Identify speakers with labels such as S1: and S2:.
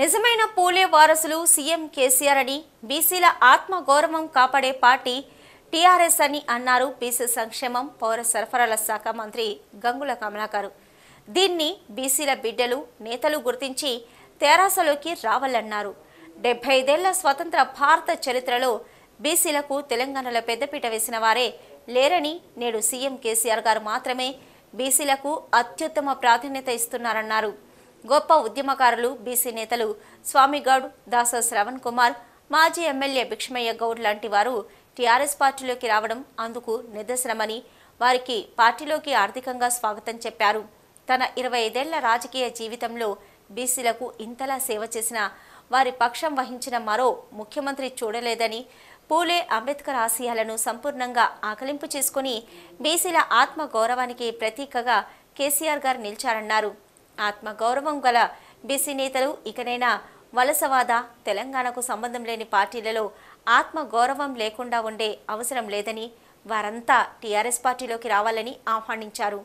S1: నిజమైన పోలే వారసులు సీఎం కేసీఆర్ అని బీసీల ఆత్మ గౌరవం కాపాడే పార్టీ టీఆర్ఎస్ అని అన్నారు బీసీ సంక్షేమం పౌర సరఫరాల శాఖ మంత్రి గంగుల కమలాకర్ దీన్ని బీసీల బిడ్డలు నేతలు గుర్తించి తెరాసలోకి రావాలన్నారు డెబ్బై ఐదేళ్ల స్వతంత్ర భారత చరిత్రలో బీసీలకు తెలంగాణలో పెద్దపీట వేసిన వారే లేరని నేడు సీఎం కేసీఆర్ గారు మాత్రమే బీసీలకు అత్యుత్తమ ప్రాధాన్యత ఇస్తున్నారన్నారు గొప్ప ఉద్యమకారులు బీసీ నేతలు స్వామిగౌడ్ దాస శ్రవణ్ కుమార్ మాజీ ఎమ్మెల్యే భిక్షమయ్య గౌడ్ లాంటి వారు టీఆర్ఎస్ పార్టీలోకి రావడం అందుకు నిదర్శనమని వారికి పార్టీలోకి ఆర్థికంగా స్వాగతం చెప్పారు తన ఇరవై ఐదేళ్ల రాజకీయ జీవితంలో బీసీలకు ఇంతలా సేవ చేసిన వారి పక్షం వహించిన మరో ముఖ్యమంత్రి చూడలేదని పూలే అంబేద్కర్ ఆశయాలను సంపూర్ణంగా ఆకలింపు చేసుకుని బీసీల ఆత్మ గౌరవానికి ప్రతీకగా కేసీఆర్ గారు నిలిచారన్నారు ఆత్మగౌరవం గల బీసీ నేతలు ఇకనైనా వలసవాద తెలంగాణకు సంబంధం లేని పార్టీలలో ఆత్మగౌరవం లేకుండా ఉండే అవసరం లేదని వారంతా టీఆర్ఎస్ పార్టీలోకి రావాలని ఆహ్వానించారు